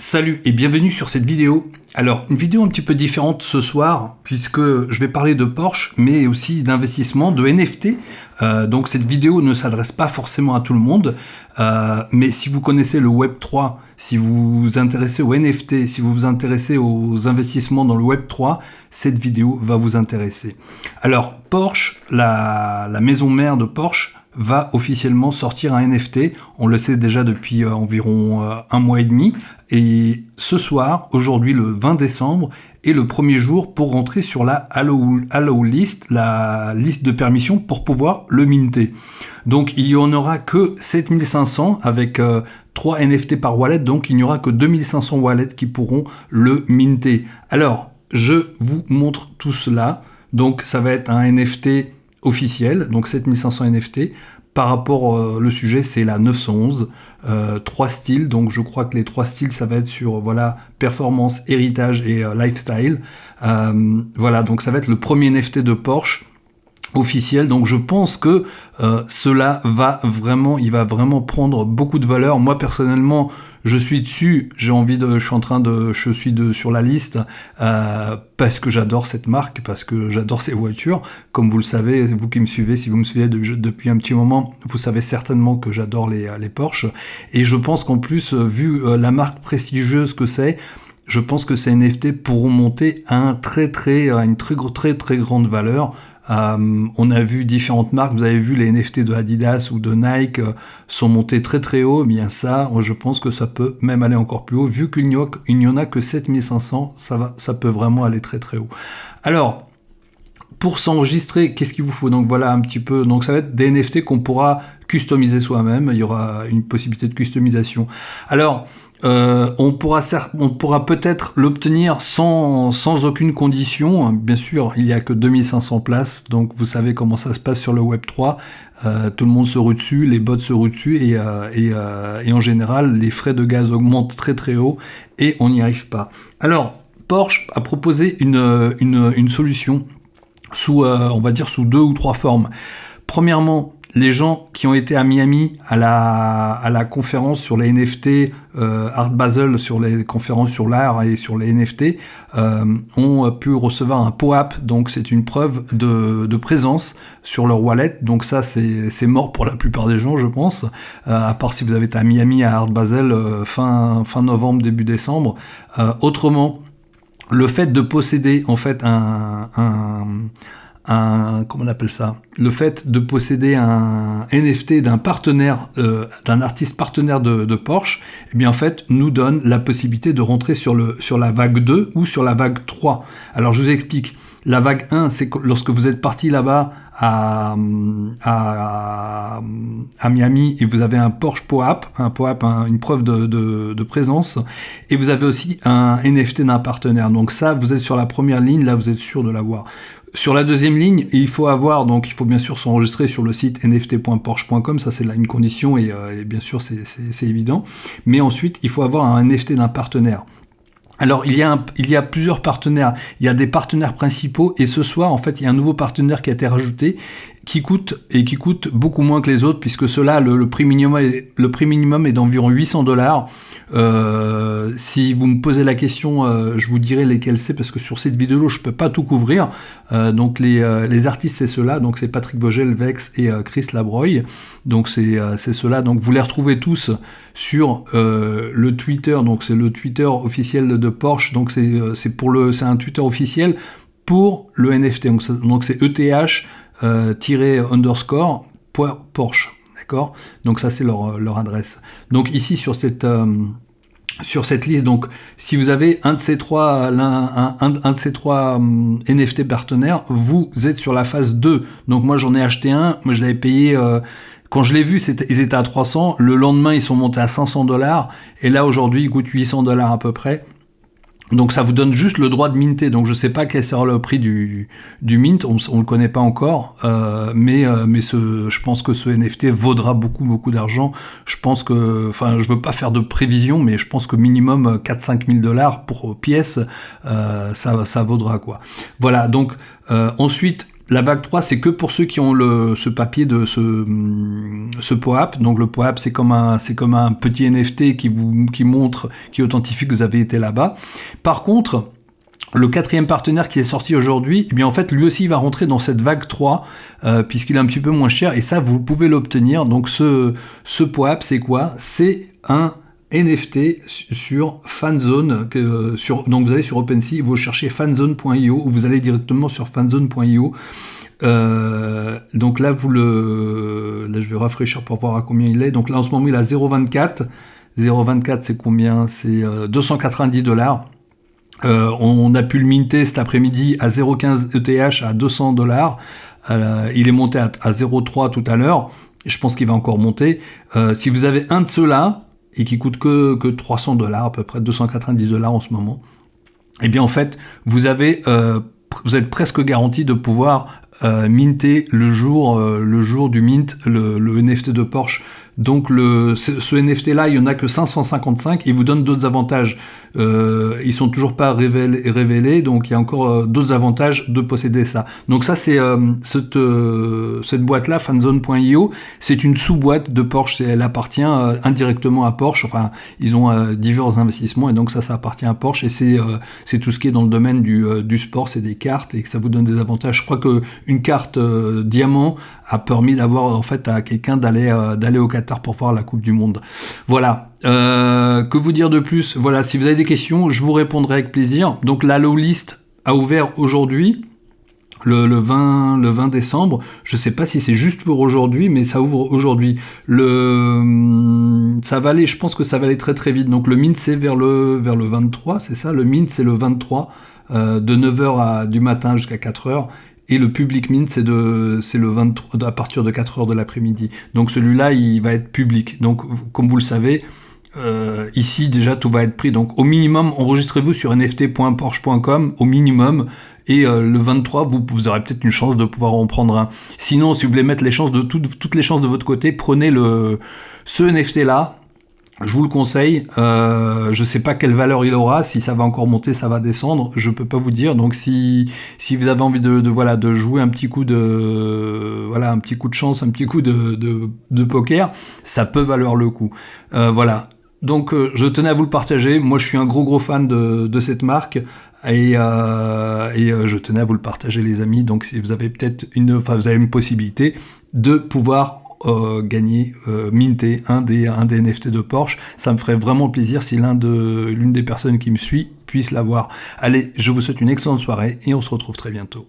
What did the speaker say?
Salut et bienvenue sur cette vidéo. Alors, une vidéo un petit peu différente ce soir, puisque je vais parler de Porsche, mais aussi d'investissement, de NFT. Euh, donc, cette vidéo ne s'adresse pas forcément à tout le monde, euh, mais si vous connaissez le Web 3, si vous vous intéressez aux NFT, si vous vous intéressez aux investissements dans le Web 3, cette vidéo va vous intéresser. Alors, Porsche, la maison mère de Porsche, va officiellement sortir un NFT. On le sait déjà depuis euh, environ euh, un mois et demi. Et ce soir, aujourd'hui le 20 décembre, est le premier jour pour rentrer sur la Allow, List, la liste de permission pour pouvoir le minter. Donc il n'y en aura que 7500 avec euh, trois 3 NFT par wallet, donc il n'y aura que 2500 wallets qui pourront le minter. Alors, je vous montre tout cela. Donc ça va être un NFT officiel donc 7500 NFT. Par rapport, euh, le sujet c'est la 911, euh, trois styles, donc je crois que les trois styles ça va être sur euh, voilà performance, héritage et euh, lifestyle. voilà, donc ça va être le premier NFT de Porsche officiel. Donc je pense que cela va vraiment, il va vraiment prendre beaucoup de valeur. Moi personnellement, je suis dessus, j'ai envie de, je suis en train de, je suis de, sur la liste euh, parce que j'adore cette marque, parce que j'adore ces voitures. Comme vous le savez, vous qui me suivez, si vous me suivez depuis un petit moment, vous savez certainement que j'adore les, les Porsche. Et je pense qu'en plus, euh, vu euh, la marque prestigieuse que c'est, je pense que ces NFT pourront monter à un très très à une très très très grande valeur euh, on a vu différentes marques, vous avez vu les NFT de Adidas ou de Nike euh, sont montés très très haut, eh bien ça, je pense que ça peut même aller encore plus haut, vu qu'il n'y en a que 7500, ça, va, ça peut vraiment aller très très haut. Alors, pour s'enregistrer, qu'est-ce qu'il vous faut Donc voilà un petit peu. Donc ça va être des NFT qu'on pourra customiser soi-même. Il y aura une possibilité de customisation. Alors. Euh, on pourra, on pourra peut-être l'obtenir sans, sans aucune condition. Hein. Bien sûr, il n'y a que 2500 places, donc vous savez comment ça se passe sur le Web 3. Euh, tout le monde se rue dessus, les bots se rue dessus, et, euh, et, en général, les frais de gaz augmentent très très haut, et on n'y arrive pas. Alors, Porsche a proposé une, une, une solution sous, euh, on va dire, sous deux ou trois formes. Premièrement, les gens qui ont été à Miami à la, à la conférence sur les NFT, euh, Art Basel sur les conférences sur l'art et sur les NFT, euh, ont pu recevoir un POAP, donc c'est une preuve de, présence sur leur wallet. Donc ça, c'est mort pour la plupart des gens, je pense, à part si vous avez été à Miami à Art Basel fin, fin novembre, début décembre. autrement, le fait de posséder en fait un, un, comment on appelle ça le fait de posséder un NFT d'un partenaire euh, d'un artiste partenaire de, Porsche eh bien en fait nous donne la possibilité de rentrer sur le sur la vague 2 ou sur la vague 3 alors je vous explique la vague 1 c'est lorsque vous êtes parti là-bas à, à, Miami et vous avez un Porsche POAP, un POAP, une preuve de, présence, et vous avez aussi un NFT d'un partenaire. Donc ça, vous êtes sur la première ligne, là vous êtes sûr de l'avoir. Sur la deuxième ligne, il faut avoir, donc il faut bien sûr s'enregistrer sur le site nft.porsche.com, ça c'est là une condition euh, et bien sûr c'est évident, mais ensuite il faut avoir un NFT d'un partenaire. Alors il y, a il y a plusieurs partenaires, il y a des partenaires principaux et ce soir en fait il y a un nouveau partenaire qui a été rajouté qui coûte et qui coûte beaucoup moins que les autres, puisque cela, le, prix, minimum est, le prix minimum est d'environ 800 dollars. Euh, si vous me posez la question, euh, je vous dirai lesquels c'est, parce que sur cette vidéo, je peux pas tout couvrir. Euh, donc les, les artistes, c'est cela Donc c'est Patrick Vogel, Vex et Chris Labroy. Donc c'est ceux-là. Donc vous les retrouvez tous sur le Twitter. Donc c'est le Twitter officiel de, Porsche. Donc c'est pour le, c'est un Twitter officiel pour le NFT. Donc c'est ETH euh, tirer underscore Porsche. D'accord Donc ça c'est leur, euh, leur, adresse. Donc ici sur cette euh, sur cette liste. Donc, si vous avez un de ces trois, un, un, de ces trois NFT partenaires, vous êtes sur la phase 2. Donc, moi, j'en ai acheté un. Moi, je l'avais payé. quand je l'ai vu, c'était ils étaient à 300. Le lendemain, ils sont montés à 500 dollars. Et là, aujourd'hui, ils coûtent 800 dollars à peu près. Donc ça vous donne juste le droit de minter. Donc je sais pas quel sera le prix du, du mint, on, ne le connaît pas encore, euh, mais euh, mais ce, je pense que ce NFT vaudra beaucoup beaucoup d'argent. Je pense que, enfin je veux pas faire de prévision, mais je pense que minimum 4-5 euh, 000 dollars pour pièce, ça ça vaudra quoi. Voilà donc ensuite la vague 3, c'est que pour ceux qui ont ce papier de ce, ce POAP. Donc le POAP, c'est comme un, comme un petit NFT qui vous, qui montre, qui authentifie que vous avez été là-bas. Par contre, le quatrième partenaire qui est sorti aujourd'hui, eh bien en fait lui aussi il va rentrer dans cette vague 3 euh, puisqu'il est un petit peu moins cher et ça vous pouvez l'obtenir. Donc ce, ce POAP c'est quoi C'est un NFT sur fanzone. Euh, sur, donc vous allez sur OpenSea, vous cherchez fanzone.io ou vous allez directement sur fanzone.io. Euh, donc là, vous le, je vais rafraîchir pour voir à combien il est. Donc là, en ce moment, il est à 0,24. 0,24, c'est combien C'est 290 euh, dollars. on a pu le minter cet après-midi à 0,15 ETH à 200 dollars. il est monté à 0,3 tout à l'heure. Je pense qu'il va encore monter. si vous avez un de ceux-là, et qui coûte que, 300 dollars, à peu près 290 dollars en ce moment, eh bien en fait, vous avez euh, vous êtes presque garanti de pouvoir euh, minter le jour, euh, le jour du mint, le, le NFT de Porsche donc le, ce, NFT-là, il n'y en a que 555. Il vous donne d'autres avantages. Euh, ils sont toujours pas révélés, donc il y a encore euh, d'autres avantages de posséder ça. Donc ça, c'est euh, cette, euh, cette boîte-là, fanzone.io, c'est une sous-boîte de Porsche. Elle appartient indirectement à Porsche. Enfin, ils ont divers investissements et donc ça, ça appartient à Porsche. Et c'est c'est tout ce qui est dans le domaine du, du sport, c'est des cartes et que ça vous donne des avantages. Je crois qu'une carte diamant a permis d'avoir en fait à quelqu'un d'aller d'aller au Qatar pour voir la Coupe du Monde. Voilà. Euh, que vous dire de plus Voilà, si vous avez des questions, je vous répondrai avec plaisir. Donc la low list a ouvert aujourd'hui. Le, 20, le 20 décembre, je sais pas si c'est juste pour aujourd'hui, mais ça ouvre aujourd'hui. Le, hum, ça va aller, je pense que ça va aller très très vite. Donc le min c'est vers le, vers le 23, c'est ça Le min c'est le 23 euh, de 9h du matin jusqu'à 4h et le public mint, c'est de, c'est le 23, à partir de 4 heures de l'après-midi. Donc celui-là, il va être public. Donc, comme vous le savez, euh, ici déjà tout va être pris. Donc au minimum, enregistrez-vous sur nft.porsche.com au minimum. Et euh, le 23, vous, vous aurez peut-être une chance de pouvoir en prendre un. Sinon, si vous voulez mettre les chances de toutes les chances de votre côté, prenez le, ce NFT là je vous le conseille. Euh, je ne sais pas quelle valeur il aura, si ça va encore monter, ça va descendre. Je ne peux pas vous dire. Donc si, si vous avez envie de, voilà de jouer un petit coup de voilà un petit coup de chance, un petit coup de, de, poker, ça peut valoir le coup. Euh, voilà. Donc euh, je tenais à vous le partager. Moi je suis un gros gros fan de, cette marque. Et, et je tenais à vous le partager les amis. Donc si vous avez peut-être une, enfin vous avez une possibilité de pouvoir euh, gagner euh, minter un des, un des NFT de Porsche. Ça me ferait vraiment plaisir si l'une de, des personnes qui me suit puisse l'avoir. Allez, je vous souhaite une excellente soirée et on se retrouve très bientôt.